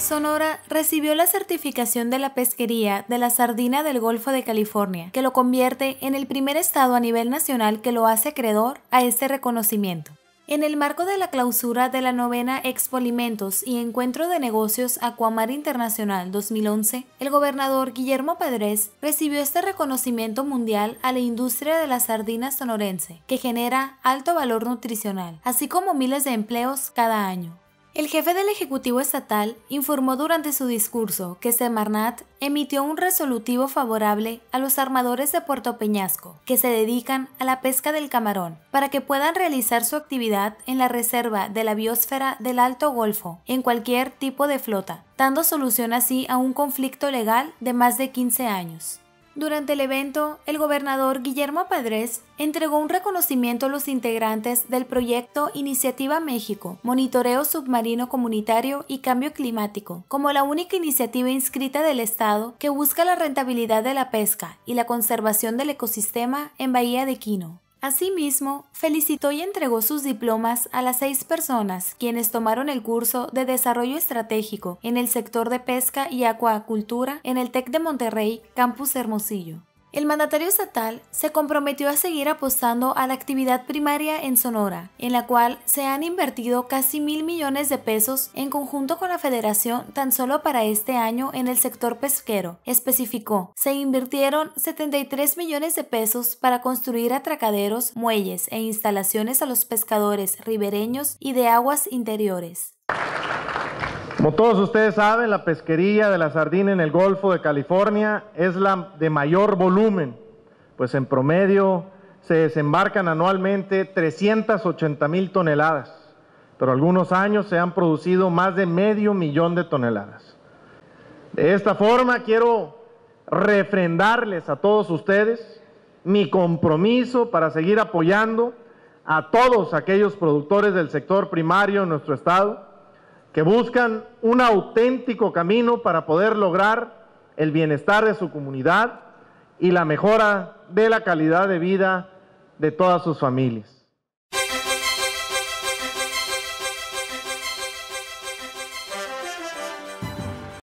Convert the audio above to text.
Sonora recibió la certificación de la pesquería de la sardina del Golfo de California, que lo convierte en el primer estado a nivel nacional que lo hace creador a este reconocimiento. En el marco de la clausura de la novena Expo Alimentos y Encuentro de Negocios Acuamar Internacional 2011, el gobernador Guillermo Padres recibió este reconocimiento mundial a la industria de la sardina sonorense, que genera alto valor nutricional, así como miles de empleos cada año. El jefe del Ejecutivo Estatal informó durante su discurso que Semarnat emitió un resolutivo favorable a los armadores de Puerto Peñasco que se dedican a la pesca del camarón para que puedan realizar su actividad en la reserva de la biosfera del Alto Golfo en cualquier tipo de flota, dando solución así a un conflicto legal de más de 15 años. Durante el evento, el gobernador Guillermo Padres entregó un reconocimiento a los integrantes del proyecto Iniciativa México, Monitoreo Submarino Comunitario y Cambio Climático, como la única iniciativa inscrita del Estado que busca la rentabilidad de la pesca y la conservación del ecosistema en Bahía de Quino. Asimismo, felicitó y entregó sus diplomas a las seis personas quienes tomaron el curso de Desarrollo Estratégico en el sector de Pesca y Acuacultura en el TEC de Monterrey, Campus Hermosillo. El mandatario estatal se comprometió a seguir apostando a la actividad primaria en Sonora, en la cual se han invertido casi mil millones de pesos en conjunto con la Federación tan solo para este año en el sector pesquero. Especificó, se invirtieron 73 millones de pesos para construir atracaderos, muelles e instalaciones a los pescadores ribereños y de aguas interiores. Como todos ustedes saben, la pesquería de la sardina en el Golfo de California es la de mayor volumen, pues en promedio se desembarcan anualmente 380 mil toneladas, pero algunos años se han producido más de medio millón de toneladas. De esta forma quiero refrendarles a todos ustedes mi compromiso para seguir apoyando a todos aquellos productores del sector primario en nuestro estado que buscan un auténtico camino para poder lograr el bienestar de su comunidad y la mejora de la calidad de vida de todas sus familias.